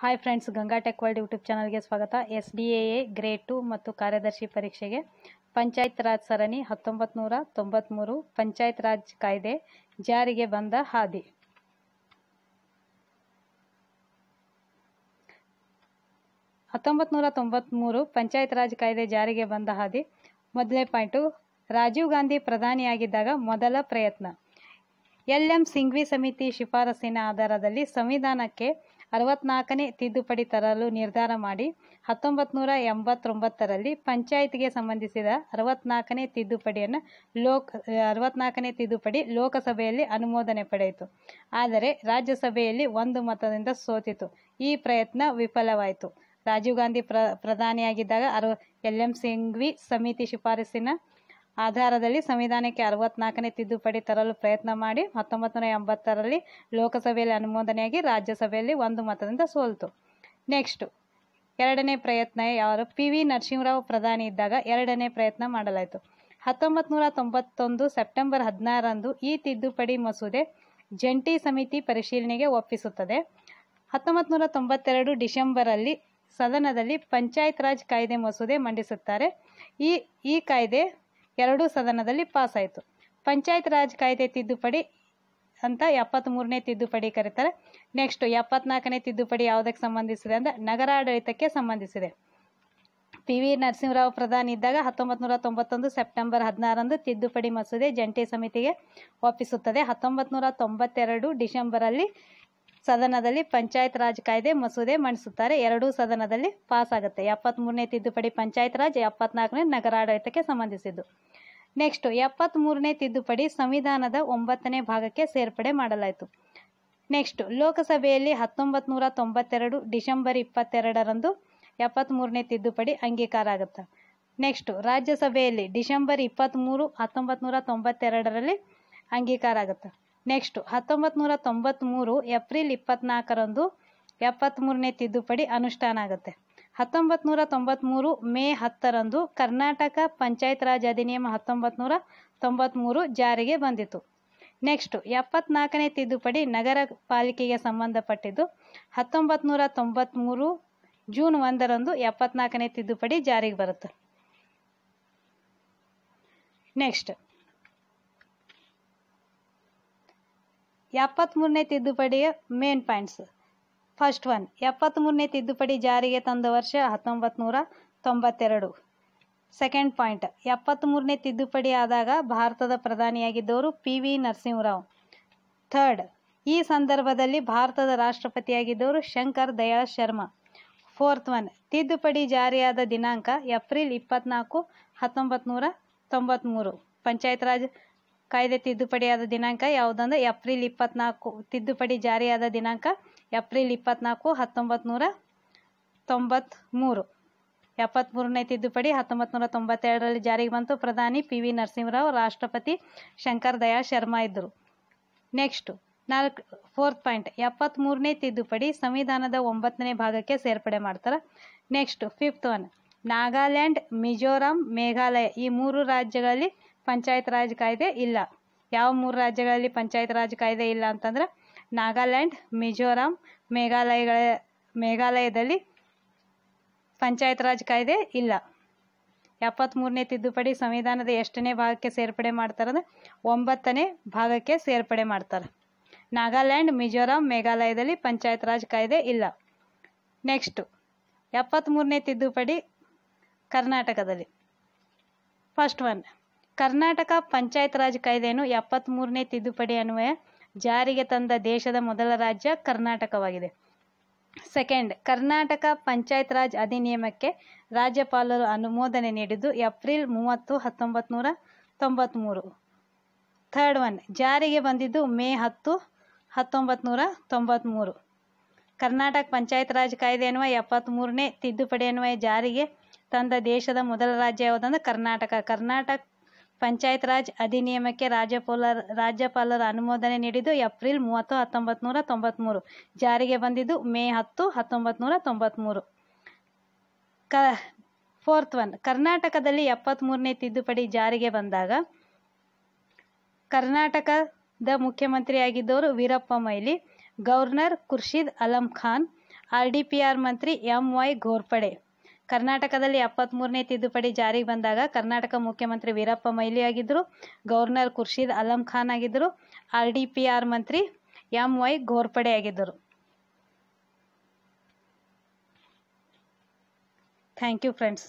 hi friends Ganga tech world YouTube ಚಾನಲ್ಗೆ ಸ್ವಾಗತ S D A grade two ಮತ್ತು ಕಾರ್ಯದರ್ಶಿ ಪರೀಕ್ಷೆಗೆ ಪಂಚಾಯತ್ ರಾಜ್ ಸರಣಿ ಹತ್ತೊಂಬತ್ತು ಪಂಚಾಯತ್ ರಾಜ್ ಕಾಯ್ದೆ ಜಾರಿಗೆ ಬಂದ ಹಾದಿ ಹತ್ತೊಂಬತ್ತು ತೊಂಬತ್ತ್ಮೂರು ಪಂಚಾಯತ್ ರಾಜ್ ಕಾಯ್ದೆ ಜಾರಿಗೆ ಬಂದ ಹಾದಿ ಮೊದಲನೇ ಪಾಯಿಂಟು ರಾಜೀವ್ ಗಾಂಧಿ ಪ್ರಧಾನಿಯಾಗಿದ್ದಾಗ ಮೊದಲ ಪ್ರಯತ್ನ ಎಲ್ ಎಂ ಸಿಂಘ್ವಿ ಸಮಿತಿ ಶಿಫಾರಸಿನ ಆಧಾರದಲ್ಲಿ ಸಂವಿಧಾನಕ್ಕೆ ಅರವತ್ನಾಲ್ಕನೇ ತಿದ್ದುಪಡಿ ತರಲು ನಿರ್ಧಾರ ಮಾಡಿ ಹತ್ತೊಂಬತ್ತು ನೂರ ಎಂಬತ್ತೊಂಬತ್ತರಲ್ಲಿ ಪಂಚಾಯತ್ಗೆ ಸಂಬಂಧಿಸಿದ ಅರವತ್ನಾಲ್ಕನೇ ತಿದ್ದುಪಡಿಯನ್ನು ಲೋಕ್ ಅರವತ್ನಾಲ್ಕನೇ ತಿದ್ದುಪಡಿ ಲೋಕಸಭೆಯಲ್ಲಿ ಅನುಮೋದನೆ ಪಡೆಯಿತು ಆದರೆ ರಾಜ್ಯಸಭೆಯಲ್ಲಿ ಒಂದು ಮತದಿಂದ ಸೋತಿತು ಈ ಪ್ರಯತ್ನ ವಿಫಲವಾಯಿತು ರಾಜೀವ್ ಗಾಂಧಿ ಪ್ರ ಪ್ರಧಾನಿಯಾಗಿದ್ದಾಗ ಅರ್ ಎಲ್ ಎಂ ಸಿಂಘ್ವಿ ಸಮಿತಿ ಶಿಫಾರಸಿನ ಆಧಾರದಲ್ಲಿ ಸಂವಿಧಾನಕ್ಕೆ ಅರವತ್ನಾಲ್ಕನೇ ತಿದ್ದುಪಡಿ ತರಲು ಪ್ರಯತ್ನ ಮಾಡಿ ಹತ್ತೊಂಬತ್ತು ನೂರ ಎಂಬತ್ತರಲ್ಲಿ ಲೋಕಸಭೆಯಲ್ಲಿ ಅನುಮೋದನೆಯಾಗಿ ರಾಜ್ಯಸಭೆಯಲ್ಲಿ ಒಂದು ಮತದಿಂದ ಸೋಲ್ತು ನೆಕ್ಸ್ಟ್ ಎರಡನೇ ಪ್ರಯತ್ನ ಯಾರು ಪಿ ವಿ ನರಸಿಂಹರಾವ್ ಪ್ರಧಾನಿ ಇದ್ದಾಗ ಎರಡನೇ ಪ್ರಯತ್ನ ಮಾಡಲಾಯಿತು ಹತ್ತೊಂಬತ್ತು ನೂರ ತೊಂಬತ್ತೊಂದು ಸೆಪ್ಟೆಂಬರ್ ಹದಿನಾರರಂದು ಈ ತಿದ್ದುಪಡಿ ಮಸೂದೆ ಜಂಟಿ ಸಮಿತಿ ಪರಿಶೀಲನೆಗೆ ಒಪ್ಪಿಸುತ್ತದೆ ಹತ್ತೊಂಬತ್ತು ನೂರ ತೊಂಬತ್ತೆರಡು ಡಿಸೆಂಬರಲ್ಲಿ ಸದನದಲ್ಲಿ ಪಂಚಾಯತ್ ರಾಜ್ ಕಾಯ್ದೆ ಮಸೂದೆ ಮಂಡಿಸುತ್ತಾರೆ ಈ ಈ ಕಾಯ್ದೆ ಎರಡೂ ಸದನದಲ್ಲಿ ಪಾಸ್ ಆಯಿತು ಪಂಚಾಯತ್ ರಾಜ್ ಕಾಯ್ದೆ ತಿದ್ದುಪಡಿ ಅಂತ ಮೂರನೇ ತಿದ್ದುಪಡಿ ಕರೀತಾರೆ ನೆಕ್ಸ್ಟ್ ಎಪ್ಪತ್ನಾಲ್ಕನೇ ತಿದ್ದುಪಡಿ ಯಾವುದಕ್ಕೆ ಸಂಬಂಧಿಸಿದೆ ಅಂದ್ರೆ ನಗರಾಡಳಿತಕ್ಕೆ ಸಂಬಂಧಿಸಿದೆ ಪಿ ವಿ ನರಸಿಂಹರಾವ್ ಪ್ರಧಾನಿ ಇದ್ದಾಗ ಹತ್ತೊಂಬತ್ತು ನೂರ ತೊಂಬತ್ತೊಂದು ಸೆಪ್ಟೆಂಬರ್ ಹದಿನಾರಂದು ತಿದ್ದುಪಡಿ ಮಸೂದೆ ಜಂಟಿ ಸಮಿತಿಗೆ ಒಪ್ಪಿಸುತ್ತದೆ ಹತ್ತೊಂಬತ್ತು ನೂರ ತೊಂಬತ್ತೆರಡು ಡಿಸೆಂಬರಲ್ಲಿ ಸದನದಲ್ಲಿ ಪಂಚಾಯತ್ ರಾಜ್ ಕಾಯ್ದೆ ಮಸೂದೆ ಮಂಡಿಸುತ್ತಾರೆ ಎರಡೂ ಸದನದಲ್ಲಿ ಪಾಸ್ ಆಗುತ್ತೆ ಎಪ್ಪತ್ತ್ಮೂರನೇ ತಿದ್ದುಪಡಿ ಪಂಚಾಯತ್ ರಾಜ್ ಎಪ್ಪತ್ನಾಲ್ಕನೇ ನಗರಾಡಳಿತಕ್ಕೆ ಸಂಬಂಧಿಸಿದ್ದು ನೆಕ್ಸ್ಟ್ ಎಪ್ಪತ್ತ್ಮೂರನೇ ತಿದ್ದುಪಡಿ ಸಂವಿಧಾನದ ಒಂಬತ್ತನೇ ಭಾಗಕ್ಕೆ ಸೇರ್ಪಡೆ ಮಾಡಲಾಯಿತು ನೆಕ್ಸ್ಟ್ ಲೋಕಸಭೆಯಲ್ಲಿ ಹತ್ತೊಂಬತ್ತು ನೂರ ತೊಂಬತ್ತೆರಡು ಡಿಸೆಂಬರ್ ಇಪ್ಪತ್ತೆರಡರಂದು ಎಪ್ಪತ್ತ್ಮೂರನೇ ತಿದ್ದುಪಡಿ ಅಂಗೀಕಾರ ಆಗುತ್ತೆ ನೆಕ್ಸ್ಟ್ ರಾಜ್ಯಸಭೆಯಲ್ಲಿ ಡಿಸೆಂಬರ್ ಇಪ್ಪತ್ತ್ಮೂರು ಹತ್ತೊಂಬತ್ತು ನೂರ ತೊಂಬತ್ತೆರಡರಲ್ಲಿ ಅಂಗೀಕಾರ ಆಗುತ್ತೆ ನೆಕ್ಸ್ಟ್ ಹತ್ತೊಂಬತ್ ನೂರ ಮೂರು ಏಪ್ರಿಲ್ ಇಪ್ಪತ್ನಾಲ್ಕರಂದು ಮೂರನೇ ತಿದ್ದುಪಡಿ ಅನುಷ್ಠಾನ ಆಗುತ್ತೆ ಹತ್ತೊಂಬತ್ ನೂರ ಮೂರು ಮೇ ಹತ್ತರಂದು ಕರ್ನಾಟಕ ಪಂಚಾಯತ್ ರಾಜ್ ಅಧಿನಿಯಮ ಹತ್ತೊಂಬತ್ತು ನೂರ ಮೂರು ಜಾರಿಗೆ ಬಂದಿತು ನೆಕ್ಸ್ಟು ಎಪ್ಪತ್ನಾಲ್ಕನೇ ತಿದ್ದುಪಡಿ ನಗರ ಪಾಲಿಕೆಗೆ ಸಂಬಂಧಪಟ್ಟಿದ್ದು ಹತ್ತೊಂಬತ್ ನೂರ ಮೂರು ಜೂನ್ ಒಂದರಂದು ಎಪ್ಪತ್ನಾಲ್ಕನೇ ತಿದ್ದುಪಡಿ ಜಾರಿಗೆ ಬರುತ್ತೆ ನೆಕ್ಸ್ಟ್ ಎಪ್ಪತ್ತ್ಮೂರನೇ ತಿದ್ದುಪಡಿಯ ಮೇನ್ ಪಾಯಿಂಟ್ಸ್ ಫಸ್ಟ್ ಒನ್ ಎಪ್ಪತ್ತ್ಮೂರನೇ ತಿದ್ದುಪಡಿ ಜಾರಿಗೆ ತಂದ ವರ್ಷ ಹತ್ತೊಂಬತ್ತು ನೂರ ತೊಂಬತ್ತೆರಡು ಸೆಕೆಂಡ್ ಪಾಯಿಂಟ್ ಎಪ್ಪತ್ತ್ಮೂರನೇ ತಿದ್ದುಪಡಿ ಆದಾಗ ಭಾರತದ ಪ್ರಧಾನಿಯಾಗಿದ್ದವರು ಪಿ ವಿ ನರಸಿಂಹರಾವ್ ಥರ್ಡ್ ಈ ಸಂದರ್ಭದಲ್ಲಿ ಭಾರತದ ರಾಷ್ಟ್ರಪತಿಯಾಗಿದ್ದವರು ಶಂಕರ್ ದಯಾಳ್ ಶರ್ಮಾ ಫೋರ್ತ್ ಒನ್ ತಿದ್ದುಪಡಿ ಜಾರಿಯಾದ ದಿನಾಂಕ ಏಪ್ರಿಲ್ ಇಪ್ಪತ್ನಾಲ್ಕು ಹತ್ತೊಂಬತ್ತು ನೂರ ತೊಂಬತ್ತ್ಮೂರು ಪಂಚಾಯತ್ ರಾಜ್ ಕಾಯ್ದೆ ತಿದ್ದುಪಡಿಯಾದ ದಿನಾಂಕ ಯಾವುದಂದ್ರೆ ಏಪ್ರಿಲ್ ಇಪ್ಪತ್ನಾಲ್ಕು ತಿದ್ದುಪಡಿ ಜಾರಿಯಾದ ದಿನಾಂಕ ಏಪ್ರಿಲ್ ಇಪ್ಪತ್ನಾಲ್ಕು ಹತ್ತೊಂಬತ್ತು ನೂರ ತೊಂಬತ್ತ್ಮೂರು ಎಪ್ಪತ್ತ್ಮೂರನೇ ತಿದ್ದುಪಡಿ ಹತ್ತೊಂಬತ್ತು ನೂರ ತೊಂಬತ್ತೆರಡರಲ್ಲಿ ಜಾರಿಗೆ ಬಂತು ಪ್ರಧಾನಿ ಪಿ ವಿ ನರಸಿಂಹರಾವ್ ರಾಷ್ಟ್ರಪತಿ ಶಂಕರ್ ದಯಾ ಶರ್ಮಾ ಇದ್ದರು ನೆಕ್ಸ್ಟು ನಾಲ್ಕು ಫೋರ್ತ್ ಪಾಯಿಂಟ್ ಎಪ್ಪತ್ತ್ಮೂರನೇ ತಿದ್ದುಪಡಿ ಸಂವಿಧಾನದ ಒಂಬತ್ತನೇ ಭಾಗಕ್ಕೆ ಸೇರ್ಪಡೆ ಮಾಡ್ತಾರೆ next fifth one Nagaland Mizoram Meghalaya ಈ ಮೂರು ರಾಜ್ಯಗಳಲ್ಲಿ ಪಂಚಾಯತ್ ರಾಜ್ ಕಾಯ್ದೆ ಇಲ್ಲ ಯಾವ ಮೂರು ರಾಜ್ಯಗಳಲ್ಲಿ ಪಂಚಾಯತ್ ರಾಜ್ ಕಾಯ್ದೆ ಇಲ್ಲ ಅಂತಂದ್ರೆ ನಾಗಾಲ್ಯಾಂಡ್ ಮಿಜೋರಾಂ ಮೇಘಾಲಯಗಳ ಮೇಘಾಲಯದಲ್ಲಿ ಪಂಚಾಯತ್ ರಾಜ್ ಕಾಯ್ದೆ ಇಲ್ಲ ಎಪ್ಪತ್ತ್ಮೂರನೇ ತಿದ್ದುಪಡಿ ಸಂವಿಧಾನದ ಎಷ್ಟನೇ ಭಾಗಕ್ಕೆ ಸೇರ್ಪಡೆ ಮಾಡ್ತಾರೆ ಒಂಬತ್ತನೇ ಭಾಗಕ್ಕೆ ಸೇರ್ಪಡೆ ಮಾಡ್ತಾರೆ ನಾಗಾಲ್ಯಾಂಡ್ ಮಿಜೋರಾಂ ಮೇಘಾಲಯದಲ್ಲಿ ಪಂಚಾಯತ್ ರಾಜ್ ಕಾಯ್ದೆ ಇಲ್ಲ ನೆಕ್ಸ್ಟು ಎಪ್ಪತ್ತ್ಮೂರನೇ ತಿದ್ದುಪಡಿ ಕರ್ನಾಟಕದಲ್ಲಿ ಫಸ್ಟ್ ಒನ್ ಕರ್ನಾಟಕ ಪಂಚಾಯತ್ ರಾಜ್ ಕಾಯ್ದೆಯನ್ನು ಎಪ್ಪತ್ತ್ಮೂರನೇ ತಿದ್ದುಪಡಿ ಅನ್ವಯ ಜಾರಿಗೆ ತಂದ ದೇಶದ ಮೊದಲ ರಾಜ್ಯ ಕರ್ನಾಟಕವಾಗಿದೆ ಸೆಕೆಂಡ್ ಕರ್ನಾಟಕ ಪಂಚಾಯತ್ ರಾಜ್ ಅಧಿನಿಯಮಕ್ಕೆ ರಾಜ್ಯಪಾಲರು ಅನುಮೋದನೆ ನೀಡಿದ್ದು ಏಪ್ರಿಲ್ ಮೂವತ್ತು ಹತ್ತೊಂಬತ್ತು ನೂರ ತೊಂಬತ್ತ್ಮೂರು ಥರ್ಡ್ ಒನ್ ಜಾರಿಗೆ ಬಂದಿದ್ದು ಮೇ ಹತ್ತು ಹತ್ತೊಂಬತ್ನೂರ ನೂರ ತೊಂಬತ್ತ್ಮೂರು ಕರ್ನಾಟಕ ಪಂಚಾಯತ್ ರಾಜ್ ಕಾಯ್ದೆ ಅನ್ವಯ ಎಪ್ಪತ್ತ್ಮೂರನೇ ತಿದ್ದುಪಡಿ ಅನ್ವಯ ಜಾರಿಗೆ ತಂದ ದೇಶದ ಮೊದಲ ರಾಜ್ಯ ಯಾವುದಂದ್ರೆ ಕರ್ನಾಟಕ ಕರ್ನಾಟಕ ಪಂಚಾಯತ್ ರಾಜ್ ಅಧಿನಿಯಮಕ್ಕೆ ರಾಜ್ಯಪಾಲ ರಾಜ್ಯಪಾಲರ ಅನುಮೋದನೆ ನೀಡಿದ್ದು ಏಪ್ರಿಲ್ ಮೂವತ್ತು ಹತ್ತೊಂಬತ್ತು ನೂರ ಮೂರು ಜಾರಿಗೆ ಬಂದಿದ್ದು ಮೇ ಹತ್ತು ಹತ್ತೊಂಬತ್ತು ನೂರ ಮೂರು ಕ ಫೋರ್ತ್ ಒನ್ ಕರ್ನಾಟಕದಲ್ಲಿ ಮೂರನೇ ತಿದ್ದುಪಡಿ ಜಾರಿಗೆ ಬಂದಾಗ ಕರ್ನಾಟಕದ ಮುಖ್ಯಮಂತ್ರಿಯಾಗಿದ್ದವರು Veerappa Moily governor Khurshid Alam Khan R D P R ಮಂತ್ರಿ ಎಂ ವೈ ಘೋರ್ಪಡೆ ಕರ್ನಾಟಕದಲ್ಲಿ ಮೂರನೇ ತಿದ್ದುಪಡಿ ಜಾರಿಗೆ ಬಂದಾಗ ಕರ್ನಾಟಕ ಮುಖ್ಯಮಂತ್ರಿ ವೀರಪ್ಪ ಮೊಯ್ಲಿ ಆಗಿದ್ದರು ಗವರ್ನರ್ ಖುರ್ಷಿದ್ ಅಲಂ ಖಾನ್ ಆಗಿದ್ದರು ಆರ್ ಡಿ ಪಿ ಆರ್ ಮಂತ್ರಿ ಎಂ ವೈ ಘೋರ್ಪಡೆ ಆಗಿದ್ದರು ಥ್ಯಾಂಕ್ ಯು ಫ್ರೆಂಡ್ಸ್